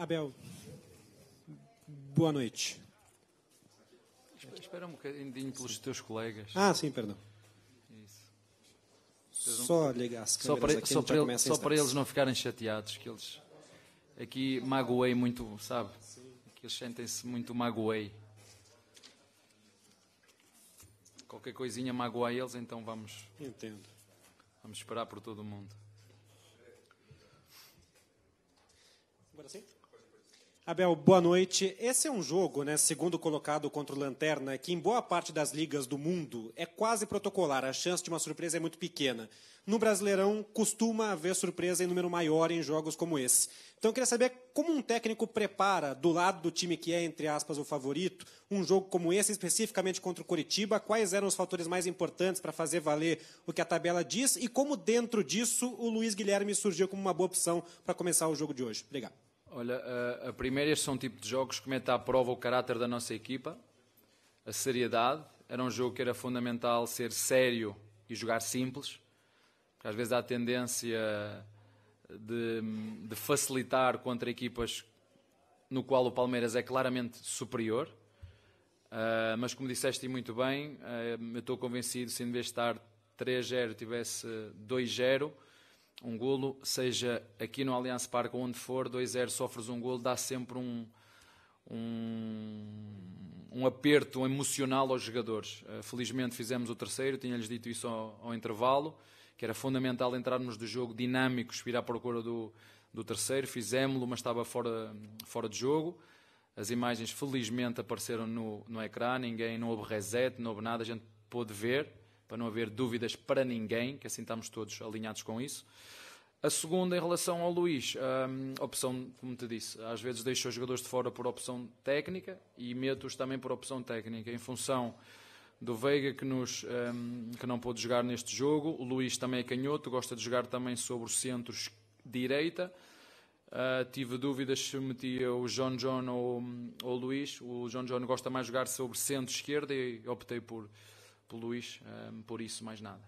Abel, boa noite. Espera um bocadinho pelos teus colegas. Ah, sim, perdão. Só ligar as câmeras só para, aqui, só, para, ele, só para eles não ficarem chateados, que eles aqui magoei muito, sabe? Que eles sentem-se muito magoei. Qualquer coisinha magoa eles, então vamos. Entendo. Vamos esperar por todo o mundo. Agora sim? Abel, boa noite. Esse é um jogo, né, segundo colocado contra o Lanterna, que em boa parte das ligas do mundo é quase protocolar. A chance de uma surpresa é muito pequena. No Brasileirão, costuma haver surpresa em número maior em jogos como esse. Então, eu queria saber como um técnico prepara, do lado do time que é, entre aspas, o favorito, um jogo como esse, especificamente contra o Curitiba. Quais eram os fatores mais importantes para fazer valer o que a tabela diz e como, dentro disso, o Luiz Guilherme surgiu como uma boa opção para começar o jogo de hoje? Obrigado. Olha, a, eh, a primeira, estes são um tipo de jogos que mete à prova o caráter da nossa equipa, a seriedade. Era um jogo que era fundamental ser sério e jogar simples, porque às vezes há a tendência de, de facilitar contra equipas no qual o Palmeiras é claramente superior. Uh, mas como disseste muito bem, uh, eu estou convencido se em vez de estar 3-0 tivesse 2-0, um golo, seja aqui no Allianz Parque onde for, 2-0, sofres um golo, dá sempre um, um, um, aperto emocional aos jogadores. Eh, felizmente fizemos o terceiro, tinha-lhes dito isso ao, ao, intervalo, que era fundamental entrarmos do jogo dinâmico, ir à procura do, do terceiro, fizemos-lo, mas estava fora, fora de jogo. As imagens felizmente apareceram no, no ecrã, ninguém, não houve reset, não houve nada, a gente pôde ver para não haver dúvidas para ninguém, que assim estamos todos alinhados com isso. A segunda, em relação ao Luís, a hum, opção, como te disse, às vezes deixo os jogadores de fora por opção técnica e meto-os também por opção técnica, em função do Veiga que, nos, hum, que não pôde jogar neste jogo. O Luís também é canhoto, gosta de jogar também sobre o centro direita. Ah, tive dúvidas se metia o John John ou, ou o Luís. O John John gosta mais de jogar sobre centro esquerda e optei por, pelo um, por isso, mais nada.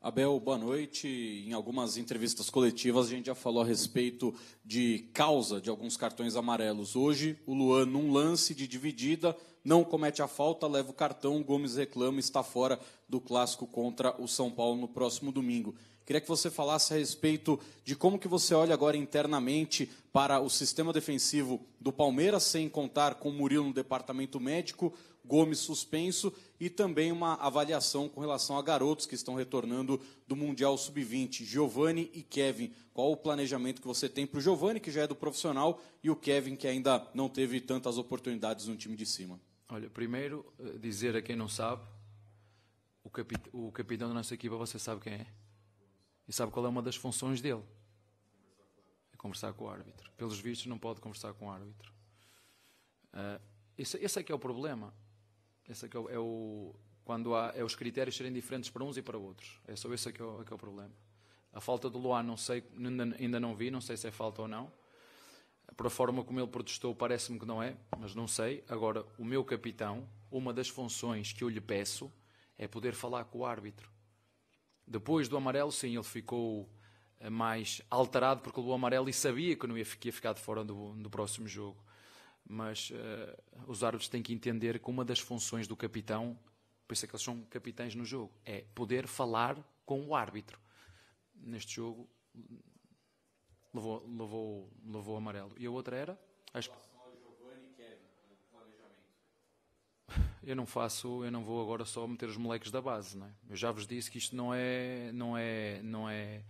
Abel, boa noite. Em algumas entrevistas coletivas a gente já falou a respeito de causa de alguns cartões amarelos. Hoje, o Luan, num lance de dividida, não comete a falta, leva o cartão, o Gomes reclama e está fora do clássico contra o São Paulo no próximo domingo. Queria que você falasse a respeito de como que você olha agora internamente para o sistema defensivo do Palmeiras, sem contar com o Murilo no departamento médico, Gomes suspenso e também uma avaliação com relação a garotos que estão retornando do Mundial Sub-20, Giovani e Kevin. Qual o planejamento que você tem para o Giovani, que já é do profissional, e o Kevin, que ainda não teve tantas oportunidades no time de cima? Olha, primeiro, eh, dizer a quem não sabe, o, capit o capitão da nossa equipa, você sabe quem é? E sabe qual é uma das funções dele? É conversar com o árbitro. Pelos vistos, não pode conversar com o árbitro. Uh, esse, esse é que é o problema. Esse é que é o, é o quando há, é os critérios serem diferentes para uns e para outros. É só esse é que é o, é que é o problema. A falta do Luan, não sei, ainda, ainda não vi, não sei se é falta ou não. Por a forma como ele protestou, parece-me que não é, mas não sei. Agora, o meu capitão, uma das funções que eu lhe peço é poder falar com o árbitro. Depois do amarelo, sim, ele ficou eh, mais alterado porque levou amarelo e sabia que não ia ficar de fora do, do próximo jogo. Mas uh, os árbitros têm que entender que uma das funções do capitão, por isso é que eles são capitães no jogo, é poder falar com o árbitro. Neste jogo, levou, levou, levou amarelo. E a outra era? Acho que eu não faço, eu não vou agora só meter os moleques da base, não é? Eu já vos disse que isto não é, não é, não é,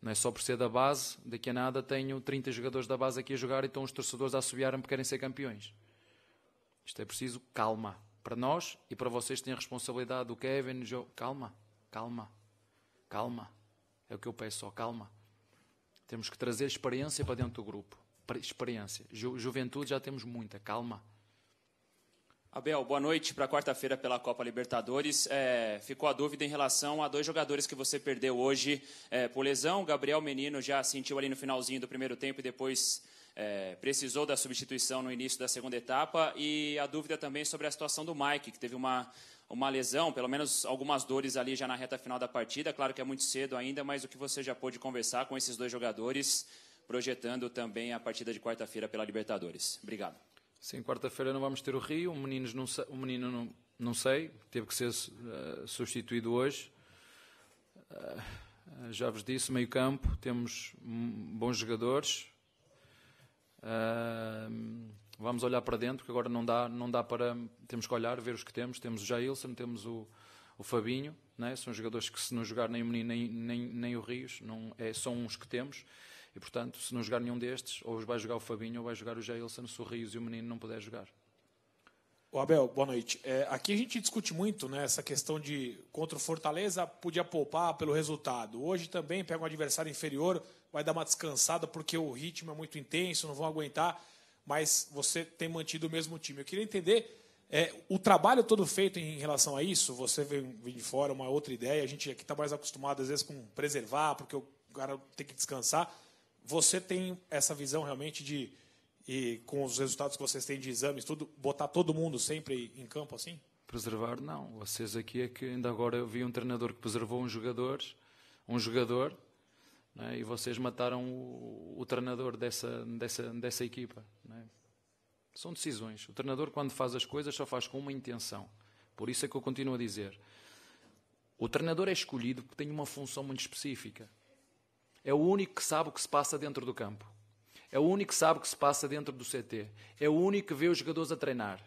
não é só por ser da base, daqui a nada tenho 30 jogadores da base aqui a jogar e estão os torcedores a assobiarem porque querem ser campeões. Isto é preciso calma para nós e para vocês têm a responsabilidade do Kevin, jo... calma, calma, calma. É o que eu peço, só calma. Temos que trazer experiência para dentro do grupo. Experiência. Ju juventude já temos muita, calma. Abel, boa noite para quarta-feira pela Copa Libertadores. É, ficou a dúvida em relação a dois jogadores que você perdeu hoje é, por lesão. Gabriel Menino já sentiu ali no finalzinho do primeiro tempo e depois é, precisou da substituição no início da segunda etapa. E a dúvida também sobre a situação do Mike, que teve uma, uma lesão, pelo menos algumas dores ali já na reta final da partida. Claro que é muito cedo ainda, mas o que você já pôde conversar com esses dois jogadores, projetando também a partida de quarta-feira pela Libertadores. Obrigado. Sim, quarta-feira não vamos ter o Rio. O, não, o menino não, não sei, teve que ser uh, substituído hoje. Uh, já vos disse, meio campo, temos bons jogadores. Uh, vamos olhar para dentro, que agora não dá, não dá para. Temos que olhar, ver os que temos. Temos o Jailson, temos o, o Fabinho, né? são jogadores que se não jogar nem o Menino nem, nem, nem o Rios, não, é, são uns que temos. E, portanto, se não jogar nenhum destes, ou vai jogar o Fabinho, ou vai jogar o Jailson, se o e o Menino não puder jogar. O Abel, boa noite. É, aqui a gente discute muito né, essa questão de contra o Fortaleza podia poupar pelo resultado. Hoje também pega um adversário inferior, vai dar uma descansada porque o ritmo é muito intenso, não vão aguentar, mas você tem mantido o mesmo time. Eu queria entender é, o trabalho todo feito em relação a isso. Você vem, vem de fora, uma outra ideia. A gente aqui está mais acostumado às vezes com preservar, porque o cara tem que descansar. Você tem essa visão realmente de, e com os resultados que vocês têm de exames, tudo, botar todo mundo sempre em campo assim? Preservar, não. Vocês aqui é que ainda agora eu vi um treinador que preservou um jogador, um jogador, é? e vocês mataram o, o, treinador dessa, dessa, dessa equipa. É? São decisões. O treinador, quando faz as coisas, só faz com uma intenção. Por isso é que eu continuo a dizer. O treinador é escolhido porque tem uma função muito específica. É o único que sabe o que se passa dentro do campo. É o único que sabe o que se passa dentro do CT. É o único que vê os jogadores a treinar.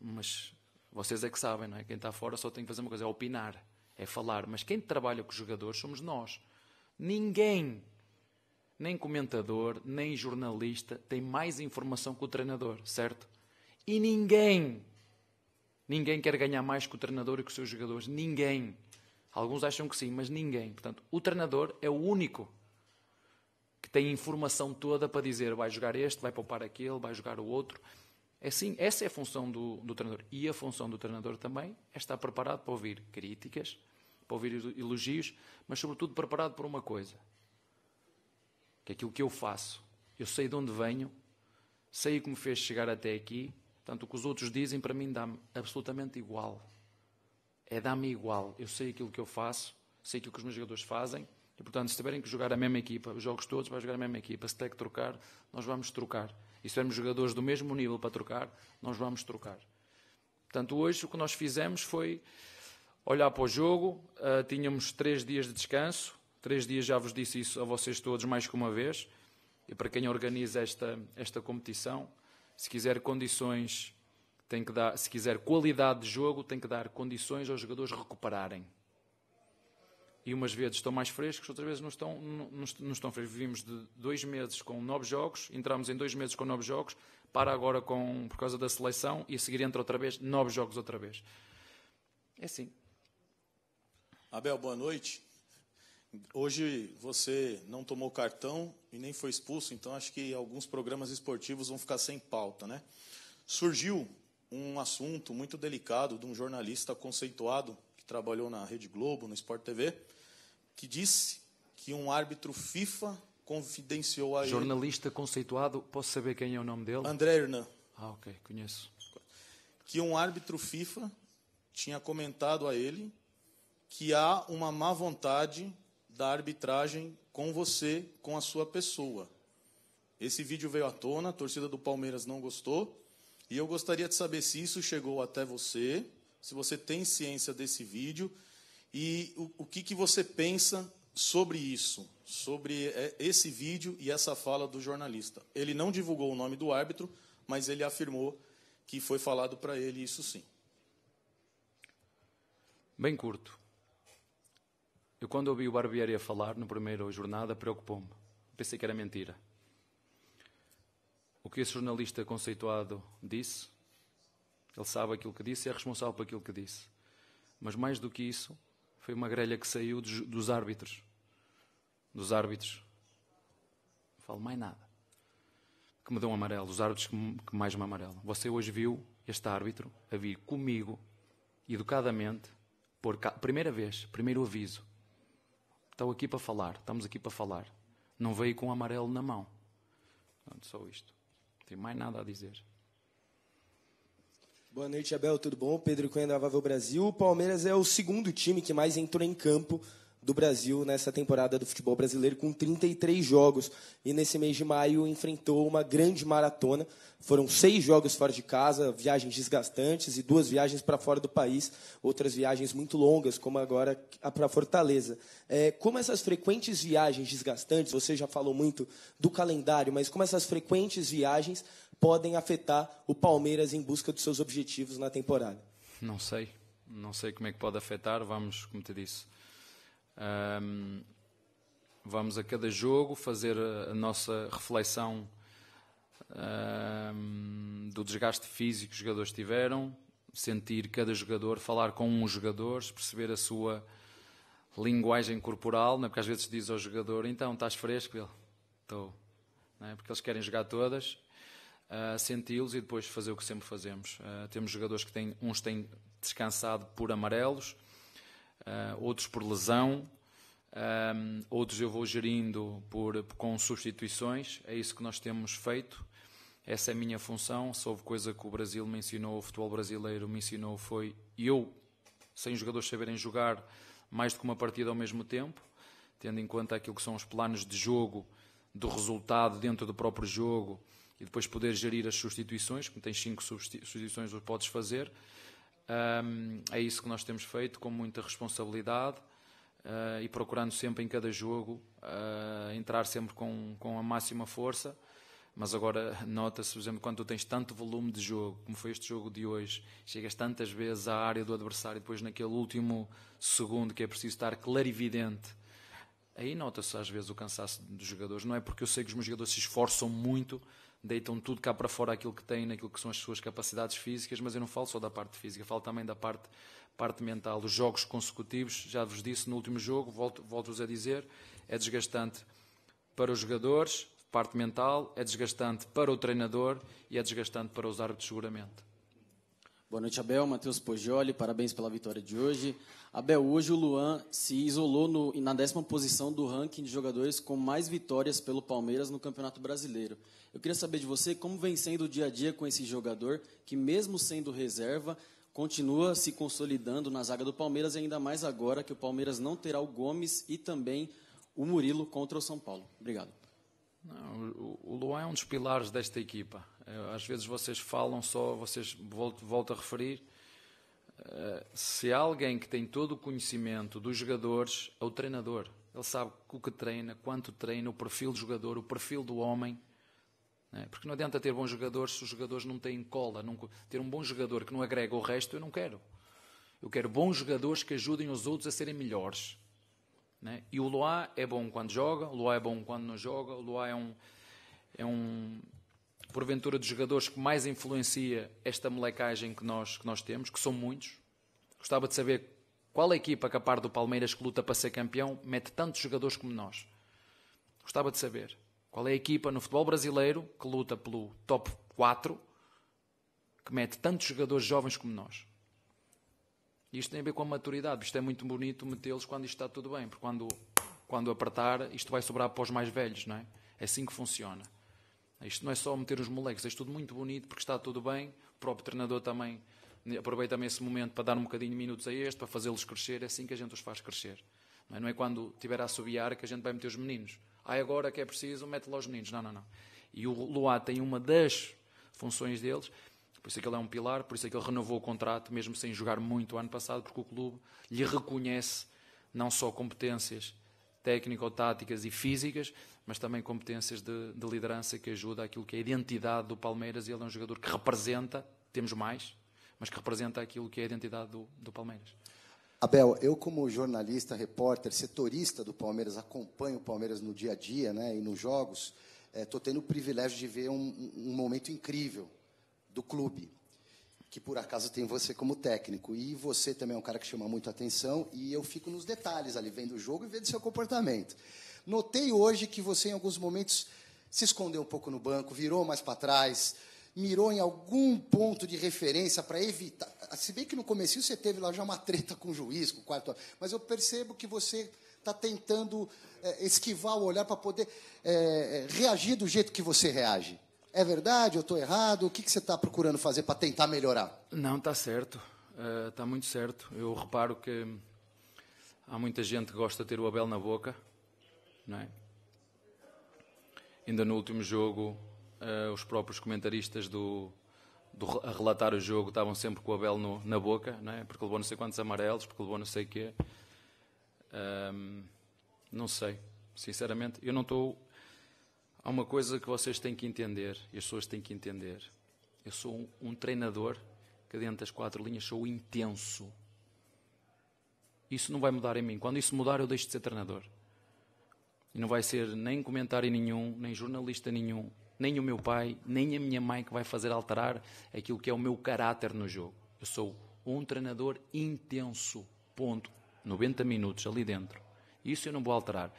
Mas vocês é que sabem, não é? Quem está fora só tem que fazer uma coisa, é opinar, é falar. Mas quem trabalha com os jogadores somos nós. Ninguém, nem comentador, nem jornalista, tem mais informação que o treinador, certo? E ninguém, ninguém quer ganhar mais que o treinador e que os seus jogadores. Ninguém. Alguns acham que sim, mas ninguém. Portanto, o treinador é o único que tem a informação toda para dizer vai jogar este, vai poupar aquele, vai jogar o outro. É sim, essa é a função do, do treinador. E a função do treinador também é estar preparado para ouvir críticas, para ouvir elogios, mas sobretudo preparado para uma coisa. Que é aquilo que eu faço. Eu sei de onde venho, sei o que me fez chegar até aqui, tanto o que os outros dizem para mim dá-me absolutamente igual é dar-me igual. Eu sei aquilo que eu faço, sei aquilo que os meus jogadores fazem, e portanto, se tiverem que jogar a mesma equipa, os jogos todos, vai jogar a mesma equipa. Se tiver que trocar, nós vamos trocar. E se tivermos jogadores do mesmo nível para trocar, nós vamos trocar. Portanto, hoje o que nós fizemos foi olhar para o jogo, uh, tínhamos três dias de descanso, três dias já vos disse isso a vocês todos mais que uma vez, e para quem organiza esta, esta competição, se quiser condições tem que dar, se quiser qualidade de jogo, tem que dar condições aos jogadores recuperarem. E umas vezes estão mais frescos, outras vezes não estão, não, não estão frescos. Vivimos de dois meses com nove jogos, entramos em dois meses com nove jogos, para agora com, por causa da seleção e a seguir entra outra vez, nove jogos outra vez. É assim. Abel, boa noite. Hoje você não tomou cartão e nem foi expulso, então acho que alguns programas esportivos vão ficar sem pauta, né? Surgiu um assunto muito delicado de um jornalista conceituado que trabalhou na Rede Globo, no Sport TV, que disse que um árbitro FIFA confidenciou a Jornalista ele, conceituado, posso saber quem é o nome dele? André Hernan. Ah, ok, conheço. Que um árbitro FIFA tinha comentado a ele que há uma má vontade da arbitragem com você, com a sua pessoa. Esse vídeo veio à tona, a torcida do Palmeiras não gostou e eu gostaria de saber se isso chegou até você, se você tem ciência desse vídeo e o, o que, que você pensa sobre isso, sobre é, esse vídeo e essa fala do jornalista. Ele não divulgou o nome do árbitro, mas ele afirmou que foi falado para ele isso sim. Bem curto. Eu, quando ouvi o Barbieri a falar no primeiro jornada, preocupou-me. Pensei que era mentira o que esse jornalista conceituado disse. Ele sabe aquilo que disse e é responsável por aquilo que disse. Mas mais do que isso, foi uma grelha que saiu dos, dos árbitros. Dos árbitros. Não falo mais nada. Que me dão amarelo. Dos árbitros que, que mais me amarelam. Você hoje viu este árbitro a vir comigo, educadamente, por ca... primeira vez, primeiro aviso. Estou aqui para falar, estamos aqui para falar. Não veio com amarelo na mão. só isto. Tem mais nada a dizer. Boa noite, Abel. Tudo bom? Pedro Cunha, da Avável Brasil. O Palmeiras é o segundo time que mais entrou em campo do Brasil nessa temporada do futebol brasileiro, com 33 jogos. E nesse mês de maio enfrentou uma grande maratona. Foram seis jogos fora de casa, viagens desgastantes e duas viagens para fora do país, outras viagens muito longas, como agora para Fortaleza. É, como essas frequentes viagens desgastantes, você já falou muito do calendário, mas como essas frequentes viagens podem afetar o Palmeiras em busca dos seus objetivos na temporada? Não sei. Não sei como é que pode afetar. Vamos, como te disse, um, vamos a cada jogo fazer a nossa reflexão um, do desgaste físico que os jogadores tiveram, sentir cada jogador, falar com um jogador, perceber a sua linguagem corporal, não é? porque às vezes diz ao jogador: Então, estás fresco? Ele, estou. É? Porque eles querem jogar todas, uh, senti-los e depois fazer o que sempre fazemos. Uh, temos jogadores que têm, uns têm descansado por amarelos uh, outros por lesão, um, outros eu vou gerindo por, com substituições. É isso que nós temos feito. Essa é a minha função. Se houve coisa que o Brasil me ensinou, o futebol brasileiro me ensinou, foi eu, sem os jogadores saberem jogar mais do que uma partida ao mesmo tempo, tendo em conta aquilo que são os planos de jogo, do resultado dentro do próprio jogo e depois poder gerir as substituições, como tens cinco substituições, o podes fazer. Um, é isso que nós temos feito com muita responsabilidade uh, e procurando sempre em cada jogo uh, entrar sempre com, com a máxima força. Mas agora nota-se, por exemplo, quando tu tens tanto volume de jogo, como foi este jogo de hoje, chegas tantas vezes à área do adversário e depois naquele último segundo que é preciso estar clarividente Aí nota-se às vezes o cansaço dos jogadores. Não é porque eu sei que os meus jogadores se esforçam muito, deitam tudo cá para fora aquilo que têm, naquilo que são as suas capacidades físicas, mas eu não falo só da parte física, falo também da parte, parte mental. Os jogos consecutivos, já vos disse no último jogo, volto-vos volto a dizer, é desgastante para os jogadores, parte mental, é desgastante para o treinador e é desgastante para os árbitros, seguramente. Boa noite, Abel. Matheus Pojoli, parabéns pela vitória de hoje. Abel, hoje o Luan se isolou no, na décima posição do ranking de jogadores com mais vitórias pelo Palmeiras no Campeonato Brasileiro. Eu queria saber de você como vem sendo o dia a dia com esse jogador que, mesmo sendo reserva, continua se consolidando na zaga do Palmeiras, e ainda mais agora que o Palmeiras não terá o Gomes e também o Murilo contra o São Paulo. Obrigado. Não, o, Luan é um dos pilares desta equipa. Eh, às vezes vocês falam só, vocês volto, volto a referir. Eh, se há alguém que tem todo o conhecimento dos jogadores, é o treinador. Ele sabe o que treina, quanto treina, o perfil do jogador, o perfil do homem. Né? Porque não adianta ter bons jogadores se os jogadores não têm cola. Não... Ter um bom jogador que não agrega o resto, eu não quero. Eu quero bons jogadores que ajudem os outros a serem melhores. Né? E o Luá é bom quando joga, o Luá é bom quando não joga, o Luá é um, é um porventura dos jogadores que mais influencia esta molecagem que nós, que nós temos, que são muitos. Gostava de saber qual a equipa que, a par do Palmeiras, que luta para ser campeão, mete tantos jogadores como nós. Gostava de saber qual é a equipa no futebol brasileiro que luta pelo top 4, que mete tantos jogadores jovens como nós. Isto tem a ver com a maturidade. Isto é muito bonito metê-los quando isto está tudo bem, porque quando, quando apertar, isto vai sobrar para os mais velhos, não é? É assim que funciona. Isto não é só meter os moleques, é isto é tudo muito bonito porque está tudo bem. O próprio treinador também aproveita também esse momento para dar um bocadinho de minutos a este, para fazê-los crescer. É assim que a gente os faz crescer. Não é, não é quando tiver a assobiar que a gente vai meter os meninos. Ah, é agora que é preciso, mete lá os meninos. Não, não, não. E o Luá tem uma das funções deles, por isso é que ele é um pilar, por isso é que ele renovou o contrato, mesmo sem jogar muito o ano passado, porque o clube lhe reconhece não só competências técnico-táticas e físicas, mas também competências de, de, liderança que ajuda aquilo que é a identidade do Palmeiras. E ele é um jogador que representa, temos mais, mas que representa aquilo que é a identidade do, do Palmeiras. Abel, eu como jornalista, repórter, setorista do Palmeiras, acompanho o Palmeiras no dia a dia né, e nos jogos, estou eh, é, tendo o privilégio de ver um, um momento incrível do clube, que por acaso tem você como técnico. E você também é um cara que chama muito atenção, e eu fico nos detalhes ali, vendo o jogo e vendo seu comportamento. Notei hoje que você, em alguns momentos, se escondeu um pouco no banco, virou mais para trás, mirou em algum ponto de referência para evitar. Se bem que no começo você teve lá já uma treta com o juiz, com o quarto. Mas eu percebo que você está tentando é, esquivar o olhar para poder é, reagir do jeito que você reage. É verdade? Eu estou errado? O que, que você está procurando fazer para tentar melhorar? Não, está certo. Está é, uh, muito certo. Eu reparo que há muita gente que gosta de ter o Abel na boca. Não é? Ainda no último jogo, uh, os próprios comentaristas do, do, a relatar o jogo estavam sempre com o Abel no, na boca, não é? porque levou não sei quantos amarelos, porque levou não sei o quê. Um, não sei, sinceramente. Eu não estou Há uma coisa que vocês têm que entender e as pessoas têm que entender. Eu sou um, um treinador que, dentro das quatro linhas, sou intenso. Isso não vai mudar em mim. Quando isso mudar, eu deixo de ser treinador. E não vai ser nem comentário nenhum, nem jornalista nenhum, nem o meu pai, nem a minha mãe que vai fazer alterar aquilo que é o meu caráter no jogo. Eu sou um treinador intenso. Ponto. 90 minutos ali dentro. Isso eu não vou alterar.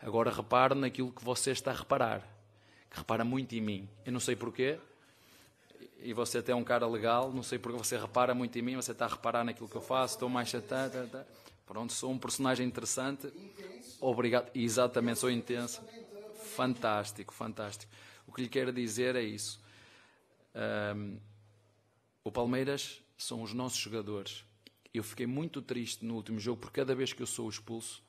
Agora repare naquilo que você está a reparar. Que repara muito em mim. Eu não sei porquê. E você até é um cara legal, não sei porque você repara muito em mim, você está a reparar naquilo que eu faço, estou mais chateado. Pronto, sou um personagem interessante. Obrigado. Exatamente, sou intenso. Fantástico, fantástico. O que lhe quero dizer é isso. Um, o Palmeiras são os nossos jogadores. Eu fiquei muito triste no último jogo, porque cada vez que eu sou expulso,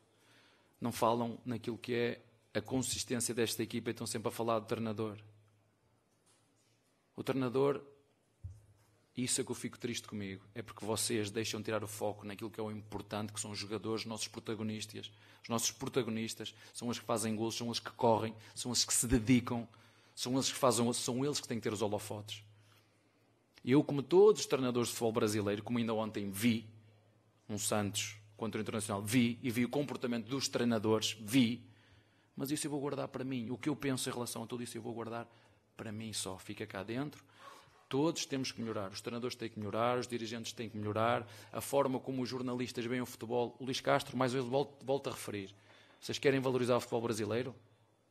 não falam naquilo que é a consistência desta equipa e estão sempre a falar do treinador. O treinador, isso é que eu fico triste comigo, é porque vocês deixam tirar o foco naquilo que é o importante, que são os jogadores, os nossos protagonistas. Os nossos protagonistas são os que fazem gols, são os que correm, são os que se dedicam, são eles que fazem, são eles que têm que ter os holofotes. Eu, como todos os treinadores de futebol brasileiro, como ainda ontem vi, um Santos contra o Internacional. Vi e vi o comportamento dos treinadores, vi. Mas isso eu vou guardar para mim. O que eu penso em relação a tudo isso eu vou guardar para mim só. Fica cá dentro. Todos temos que melhorar. Os treinadores têm que melhorar, os dirigentes têm que melhorar, a forma como os jornalistas veem o futebol. O Luís Castro, mais uma vez, volto, volto a referir. Vocês querem valorizar o futebol brasileiro?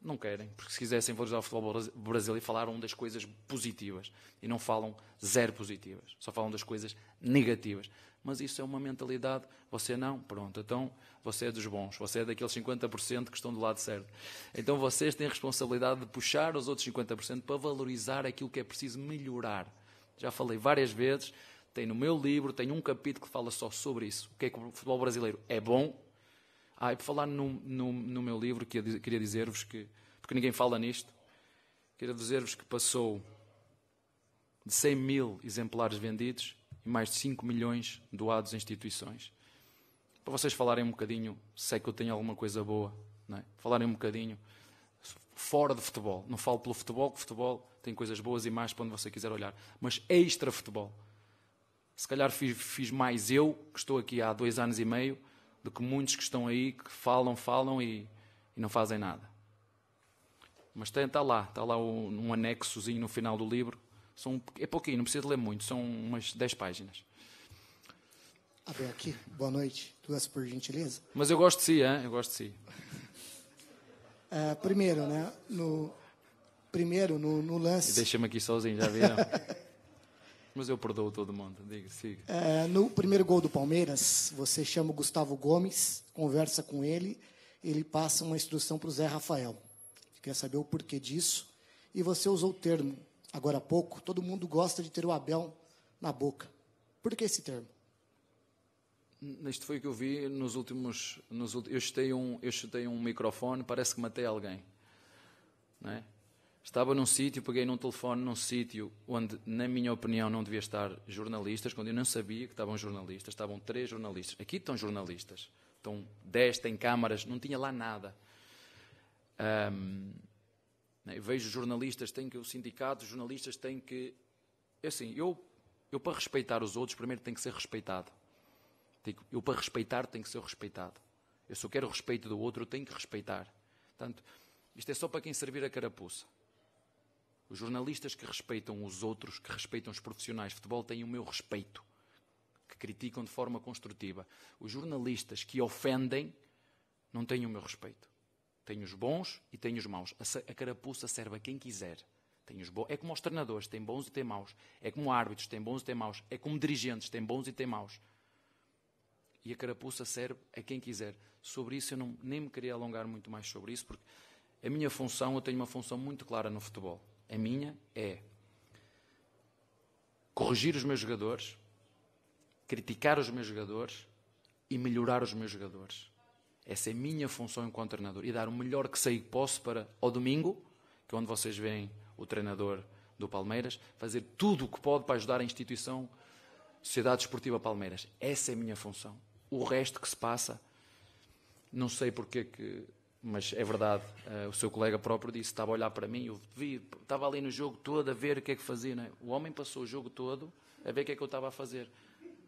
Não querem, porque se quisessem valorizar o futebol brasileiro, falaram das coisas positivas e não falam zero positivas, só falam das coisas negativas. Mas isso é uma mentalidade, você não, pronto, então você é dos bons, você é daqueles 50% que estão do lado certo. Então vocês têm a responsabilidade de puxar os outros 50% para valorizar aquilo que é preciso melhorar. Já falei várias vezes, tem no meu livro, tem um capítulo que fala só sobre isso. O que é que o futebol brasileiro é bom ah, e por falar no, no, no meu livro, queria dizer-vos que, porque ninguém fala nisto, queria dizer-vos que passou de 100 mil exemplares vendidos e mais de 5 milhões doados a instituições. Para vocês falarem um bocadinho, sei é que eu tenho alguma coisa boa, não é? falarem um bocadinho fora de futebol. Não falo pelo futebol, que futebol tem coisas boas e mais para onde você quiser olhar, mas extra futebol. Se calhar fiz, fiz mais eu, que estou aqui há dois anos e meio, do que muitos que estão aí que falam, falam e, e não fazem nada. Mas está lá, está lá um, um anexozinho no final do livro. São, é pouquinho, não precisa ler muito, são umas 10 páginas. Abel aqui, boa noite. Duas por gentileza. Mas eu gosto de si, hein? eu gosto de si. É, primeiro, né? No, primeiro, no, no lance. Deixa-me aqui sozinho, já viram? Mas eu perdoo todo mundo. Diga, siga. É, no primeiro gol do Palmeiras, você chama o Gustavo Gomes, conversa com ele, ele passa uma instrução para o Zé Rafael. Quer saber o porquê disso? E você usou o termo, agora há pouco, todo mundo gosta de ter o Abel na boca. Por que esse termo? Hum, isto foi o que eu vi nos últimos. Nos, eu, chutei um, eu chutei um microfone, parece que matei alguém. Não é? Estava num sítio, peguei num telefone num sítio onde, na minha opinião, não devia estar jornalistas, quando eu não sabia que estavam jornalistas, estavam três jornalistas. Aqui estão jornalistas, estão dez, têm câmaras, não tinha lá nada. Um, né, vejo jornalistas, têm que, o sindicato, os jornalistas têm que. É assim, eu, eu para respeitar os outros, primeiro tenho que ser respeitado. Eu para respeitar tenho que ser respeitado. Eu só quero o respeito do outro, eu tenho que respeitar. Portanto, isto é só para quem servir a carapuça. Os jornalistas que respeitam os outros, que respeitam os profissionais de futebol, têm o meu respeito, que criticam de forma construtiva. Os jornalistas que ofendem não têm o meu respeito. Tenho os bons e tenho os maus. A carapuça serve a quem quiser. Tem os bons. É como os treinadores, tem bons e tem maus. É como árbitros, tem bons e tem maus. É como dirigentes, tem bons e tem maus. E a carapuça serve a quem quiser. Sobre isso eu não, nem me queria alongar muito mais sobre isso, porque a minha função, eu tenho uma função muito clara no futebol. A minha é corrigir os meus jogadores, criticar os meus jogadores e melhorar os meus jogadores. Essa é a minha função enquanto treinador e dar o melhor que sei que posso para ao domingo, que é onde vocês veem o treinador do Palmeiras, fazer tudo o que pode para ajudar a instituição Sociedade Esportiva Palmeiras. Essa é a minha função. O resto que se passa, não sei porque é que mas é verdade, eh, o seu colega próprio disse, estava a olhar para mim, eu vi, estava ali no jogo todo a ver o que é que fazia. É? O homem passou o jogo todo a ver o que é que eu estava a fazer.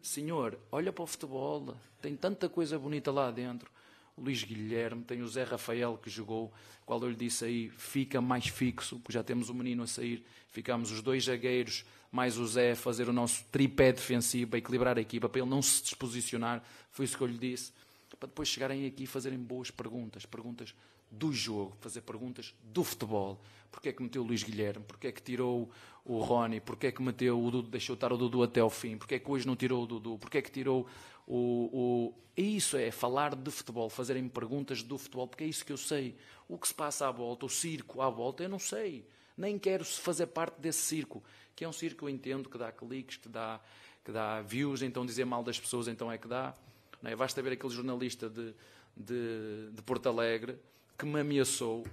Senhor, olha para o futebol, tem tanta coisa bonita lá dentro. O Luís Guilherme, tem o Zé Rafael que jogou, qual eu lhe disse aí, fica mais fixo, porque já temos o um menino a sair, ficamos os dois zagueiros, mais o Zé a fazer o nosso tripé defensivo, a equilibrar a equipa, para ele não se desposicionar, foi isso que eu lhe disse para depois chegarem aqui e fazerem boas perguntas, perguntas do jogo, fazer perguntas do futebol. Porquê é que meteu o Luís Guilherme? Porquê é que tirou o Rony? Porquê é que meteu o Dudu, deixou estar o Dudu até o fim? Porquê é que hoje não tirou o Dudu? Porquê é que tirou o, o... Isso é falar de futebol, fazerem perguntas do futebol, porque é isso que eu sei. O que se passa à volta, o circo à volta, eu não sei. Nem quero fazer parte desse circo, que é um circo, eu entendo, que dá cliques, que dá, que dá views, então dizer mal das pessoas, então é que dá. Não é? aquele jornalista de, de, de Porto Alegre que me ameaçou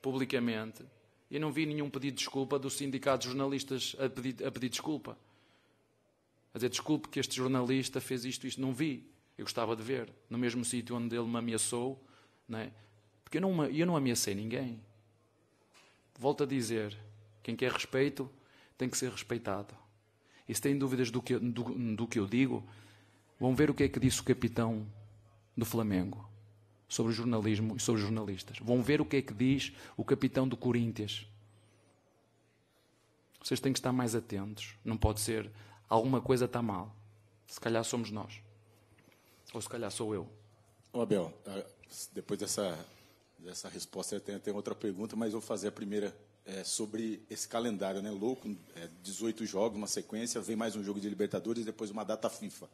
publicamente e não vi nenhum pedido de desculpa do sindicato de jornalistas a pedir, a pedir desculpa. A dizer, desculpe que este jornalista fez isto, isto. Não vi. Eu gostava de ver. No mesmo sítio onde ele me ameaçou. Não é? Porque eu não, eu não ameacei ninguém. Volto a dizer, quem quer respeito tem que ser respeitado. E se tem dúvidas do que, do, do que eu digo, Vão ver o que é que disse o capitão do Flamengo sobre o jornalismo e sobre os jornalistas. Vão ver o que é que diz o capitão do Corinthians. Vocês têm que estar mais atentos. Não pode ser alguma coisa está mal. Se calhar somos nós. Ou se calhar sou eu. Abel, tá, depois dessa, dessa resposta, eu tenho, tenho outra pergunta, mas vou fazer a primeira é, sobre esse calendário, né? Louco, é, 18 jogos, uma sequência, vem mais um jogo de Libertadores e depois uma data FIFA.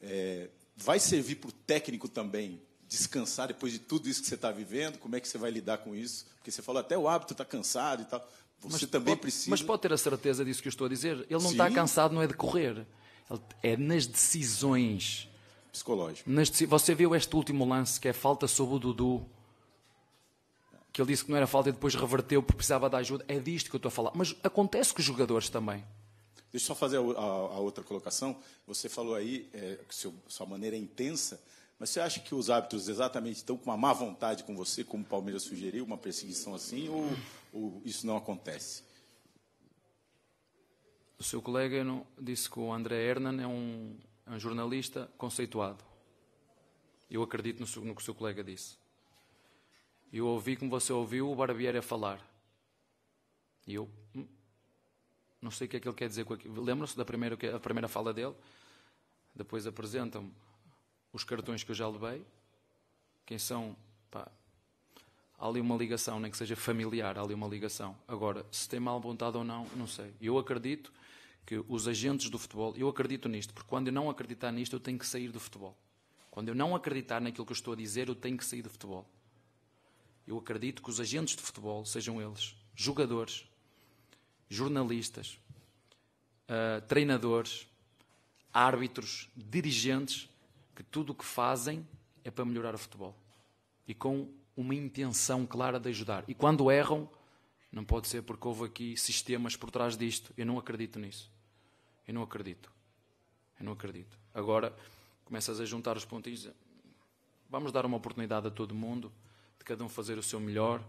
É, vai servir para o técnico também descansar depois de tudo isso que você está vivendo? Como é que você vai lidar com isso? Porque você falou até o hábito está cansado e tal. Você mas também pode, precisa. Mas pode ter a certeza disso que eu estou a dizer. Ele não tá Sim. está cansado, não é de correr. Ele é nas decisões. Psicológico. Nas, você viu este último lance que é falta sobre o Dudu. Que ele disse que não era falta e depois reverteu porque precisava da ajuda. É disto que eu estou a falar. Mas acontece com os jogadores também. Deixa eu só fazer a, a, a outra colocação. Você falou aí é, que seu, sua maneira é intensa, mas você acha que os árbitros exatamente estão com uma má vontade com você, como o Palmeiras sugeriu, uma perseguição assim, ou, ou isso não acontece? O seu colega disse que o André Hernan é um, é um jornalista conceituado. Eu acredito no, no que o seu colega disse. Eu ouvi como você ouviu o Barbieri a falar. E eu hum, não sei o que é que ele quer dizer com aquilo. Lembram-se da primeira, a primeira fala dele? Depois apresentam-me os cartões que eu já levei. Quem são? Pá, há ali uma ligação, nem que seja familiar, há ali uma ligação. Agora, se tem mal vontade ou não, não sei. Eu acredito que os agentes do futebol, eu acredito nisto, porque quando eu não acreditar nisto, eu tenho que sair do futebol. Quando eu não acreditar naquilo que eu estou a dizer, eu tenho que sair do futebol. Eu acredito que os agentes de futebol sejam eles jogadores, jornalistas, uh, treinadores, árbitros, dirigentes, que tudo o que fazem é para melhorar o futebol. E com uma intenção clara de ajudar. E quando erram, não pode ser porque houve aqui sistemas por trás disto. Eu não acredito nisso. Eu não acredito. Eu não acredito. Agora começas a juntar os pontinhos. Vamos dar uma oportunidade a todo mundo de cada um fazer o seu melhor,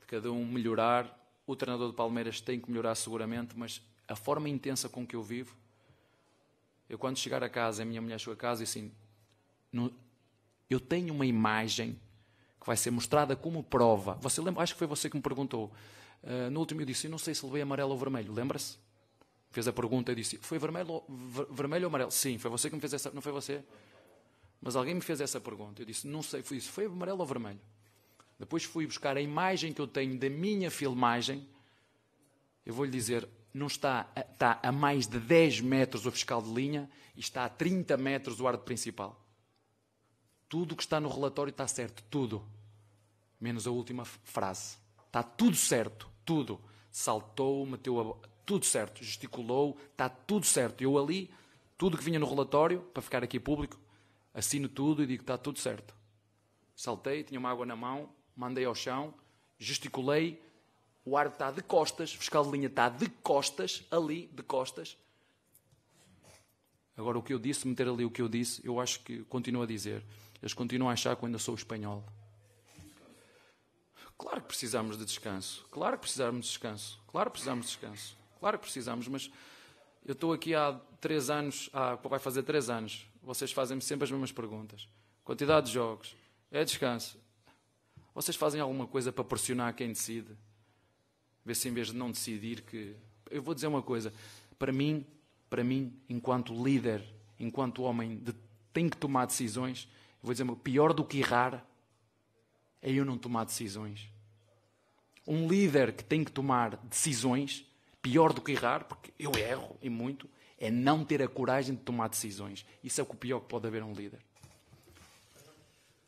de cada um melhorar, o treinador do Palmeiras tem que melhorar seguramente, mas a forma intensa com que eu vivo, eu quando chegar a casa, a minha mulher chegou a casa e assim, no, eu tenho uma imagem que vai ser mostrada como prova. Você lembra? Acho que foi você que me perguntou. Uh, no último eu disse, eu não sei se levei amarelo ou vermelho. Lembra-se? Fez a pergunta e disse, foi vermelho, ver, vermelho ou amarelo? Sim, foi você que me fez essa, não foi você? Mas alguém me fez essa pergunta. Eu disse, não sei, foi isso, foi amarelo ou vermelho? depois fui buscar a imagem que eu tenho da minha filmagem, eu vou lhe dizer, não está, a, está a mais de 10 metros o fiscal de linha e está a 30 metros o arde principal. Tudo o que está no relatório está certo, tudo. Menos a última frase. Está tudo certo, tudo. Saltou, meteu a... Tudo certo, gesticulou, está tudo certo. Eu ali, tudo que vinha no relatório, para ficar aqui público, assino tudo e digo está tudo certo. Saltei, tinha uma água na mão, mandei ao chão, gesticulei, o árbitro está de costas, o fiscal de linha está de costas, ali, de costas. Agora, o que eu disse, meter ali o que eu disse, eu acho que continuo a dizer. Eles continuam a achar que eu ainda sou espanhol. Claro que precisamos de descanso. Claro que precisamos de descanso. Claro que precisamos de descanso. Claro que precisamos, mas eu estou aqui há três anos, há, vai fazer três anos. Vocês fazem-me sempre as mesmas perguntas. Quantidade de jogos. É descanso. Vocês fazem alguma coisa para pressionar quem decide? Ver se em vez de não decidir que. Eu vou dizer uma coisa. Para mim, para mim, enquanto líder, enquanto homem de, tem que tomar decisões, vou dizer pior do que errar é eu não tomar decisões. Um líder que tem que tomar decisões, pior do que errar, porque eu erro e muito, é não ter a coragem de tomar decisões. Isso é o pior que pode haver a um líder.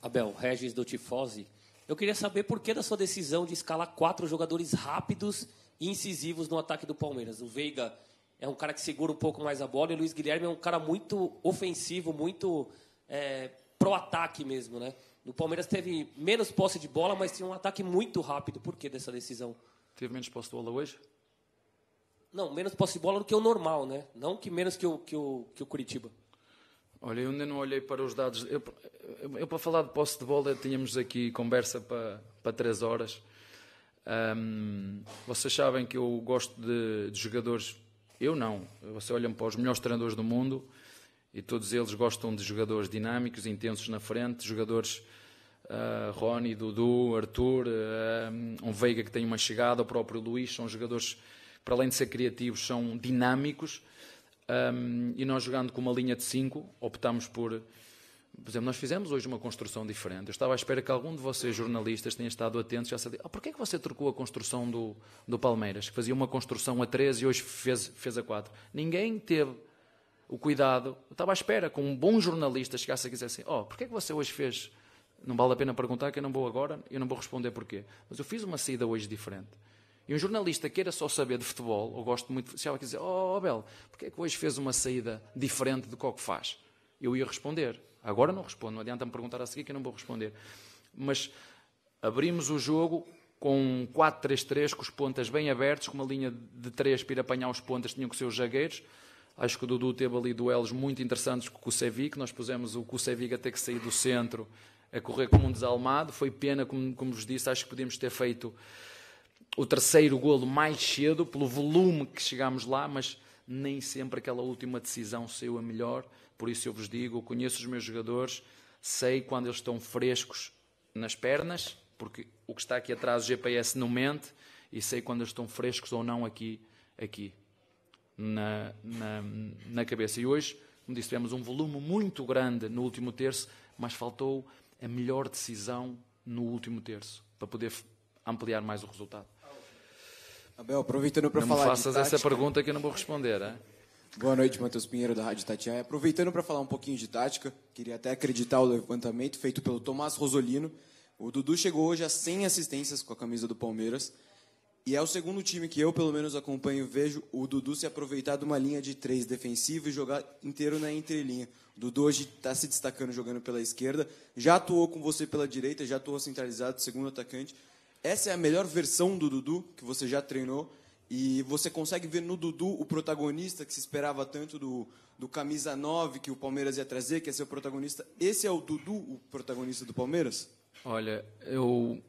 Abel, Regis do Tifose eu queria saber por que da sua decisão de escalar quatro jogadores rápidos e incisivos no ataque do Palmeiras. O Veiga é um cara que segura um pouco mais a bola e o Luiz Guilherme é um cara muito ofensivo, muito é, pro ataque mesmo, né? O Palmeiras teve menos posse de bola, mas tinha um ataque muito rápido. Por que dessa decisão? Teve menos posse de bola hoje? Não, menos posse de bola do que o normal, né? Não que menos que o, que o, que o Curitiba. Olha, eu ainda não olhei para os dados. Eu, eu, eu para falar de posse de bola, tínhamos aqui conversa para, para três horas. Um, vocês sabem que eu gosto de, de jogadores. Eu não. Vocês olham para os melhores treinadores do mundo e todos eles gostam de jogadores dinâmicos, intensos na frente, jogadores uh, Rony, Dudu, Arthur, uh, um Veiga que tem uma chegada, o próprio Luís, são jogadores para além de ser criativos, são dinâmicos um, e nós jogando com uma linha de 5, optámos por. Por exemplo, nós fizemos hoje uma construção diferente. Eu estava à espera que algum de vocês, jornalistas, tenha estado e já sabia. Ah, porquê é que você trocou a construção do, do Palmeiras? Que fazia uma construção a 3 e hoje fez, fez a 4. Ninguém teve o cuidado. Eu estava à espera que um bom jornalista chegasse e dissesse assim: Oh, porquê é que você hoje fez? Não vale a pena perguntar, que eu não vou agora, eu não vou responder porquê. Mas eu fiz uma saída hoje diferente. E um jornalista queira só saber de futebol, ou gosto muito, se ela quiser, oh, Abel, oh, porque é que hoje fez uma saída diferente do que o que faz? Eu ia responder. Agora não respondo, não adianta me perguntar a seguir que eu não vou responder. Mas abrimos o jogo com 4-3-3, com os pontas bem abertos, com uma linha de 3 para ir apanhar os pontas, tinham que ser os zagueiros. Acho que o Dudu teve ali duelos muito interessantes com o Kusevic. Nós pusemos o Kusevic a ter que sair do centro a correr como um desalmado. Foi pena, como, como vos disse, acho que podíamos ter feito o terceiro golo mais cedo, pelo volume que chegámos lá, mas nem sempre aquela última decisão saiu a melhor. Por isso eu vos digo, eu conheço os meus jogadores, sei quando eles estão frescos nas pernas, porque o que está aqui atrás, o GPS não mente, e sei quando eles estão frescos ou não aqui, aqui na, na, na cabeça. E hoje, como disse, tivemos um volume muito grande no último terço, mas faltou a melhor decisão no último terço para poder ampliar mais o resultado. Abel, aproveitando para falar. Não me faças tática, essa pergunta que eu não vou responder, é? Boa noite, Matheus Pinheiro, da Rádio Tatiaia. Aproveitando para falar um pouquinho de tática, queria até acreditar o levantamento feito pelo Tomás Rosolino. O Dudu chegou hoje a 100 assistências com a camisa do Palmeiras. E é o segundo time que eu, pelo menos, acompanho e vejo o Dudu se aproveitar de uma linha de três defensiva e jogar inteiro na entrelinha. O Dudu hoje está se destacando jogando pela esquerda, já atuou com você pela direita, já atuou centralizado, segundo atacante. Essa é a melhor versão do Dudu que você já treinou. E você consegue ver no Dudu o protagonista que se esperava tanto do, do camisa 9 que o Palmeiras ia trazer, que ia é ser o protagonista. Esse é o Dudu, o protagonista do Palmeiras? Olha, eu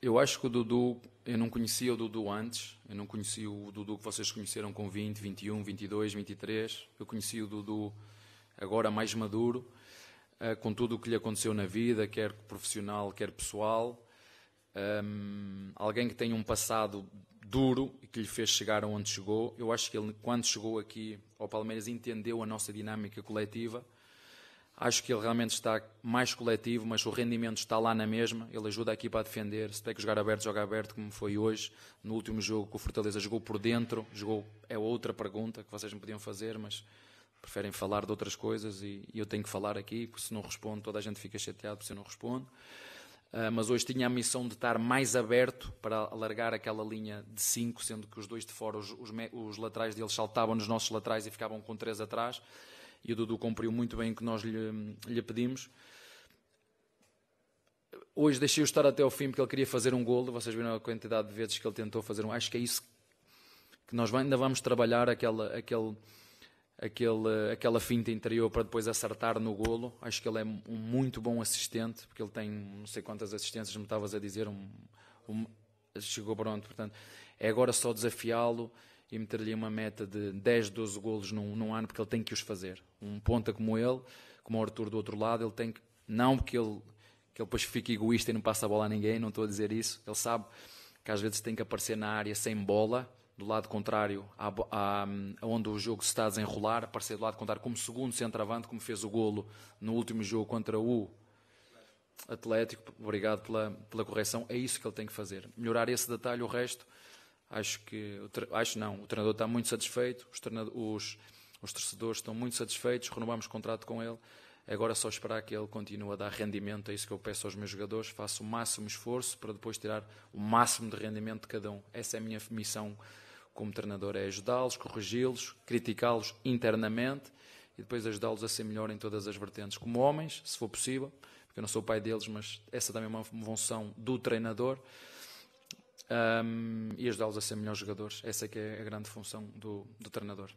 eu acho que o Dudu, eu não conhecia o Dudu antes, eu não conhecia o Dudu que vocês conheceram com 20, 21, 22, 23. Eu conheci o Dudu agora mais maduro, eh, com tudo o que lhe aconteceu na vida, quer profissional, quer pessoal um, alguém que tem um passado duro e que lhe fez chegar onde chegou. Eu acho que ele, quando chegou aqui ao Palmeiras, entendeu a nossa dinâmica coletiva. Acho que ele realmente está mais coletivo, mas o rendimento está lá na mesma. Ele ajuda a equipa a defender. Se tem que jogar aberto, joga aberto, como foi hoje. No último jogo, que o Fortaleza jogou por dentro. Jogou é outra pergunta que vocês me podiam fazer, mas preferem falar de outras coisas e, e eu tenho que falar aqui, porque se não respondo, toda a gente fica chateado porque se eu não respondo. Ah, mas hoje tinha a missão de estar mais aberto para alargar aquela linha de 5, sendo que os dois de fora, os, os, os laterais deles saltavam nos nossos laterais e ficavam com 3 atrás. E o Dudu cumpriu muito bem o que nós lhe, lhe pedimos. Hoje deixei-o estar até ao fim porque ele queria fazer um golo. Vocês viram a quantidade de vezes que ele tentou fazer um. Acho que é isso que nós ainda vamos trabalhar, aquele, aquele aquele, aquela finta interior para depois acertar no golo. Acho que ele é um muito bom assistente, porque ele tem não sei quantas assistências, me estavas a dizer, um, um, chegou pronto. Portanto, é agora só desafiá-lo e meter-lhe uma meta de 10, 12 golos num, num, ano, porque ele tem que os fazer. Um ponta como ele, como o Arthur do outro lado, ele tem que. Não porque ele, que ele depois fica egoísta e não passa a bola a ninguém, não estou a dizer isso. Ele sabe que às vezes tem que aparecer na área sem bola do lado contrário a, onde o jogo se está a desenrolar, aparecer do lado contrário como segundo centroavante, como fez o golo no último jogo contra o Atlético. Obrigado pela, pela correção. É isso que ele tem que fazer. Melhorar esse detalhe, o resto, acho que acho não. O treinador está muito satisfeito, os, os, os torcedores estão muito satisfeitos, renovamos contrato com ele. Agora é só esperar que ele continue a dar rendimento, é isso que eu peço aos meus jogadores. Faço o máximo esforço para depois tirar o máximo de rendimento de cada um. Essa é a minha missão como treinador: é ajudá-los, corrigi-los, criticá-los internamente e depois ajudá-los a ser melhor em todas as vertentes, como homens, se for possível, porque eu não sou o pai deles, mas essa também é uma função do treinador. Um, e ajudá-los a ser melhores jogadores. Essa é que é a grande função do, do treinador.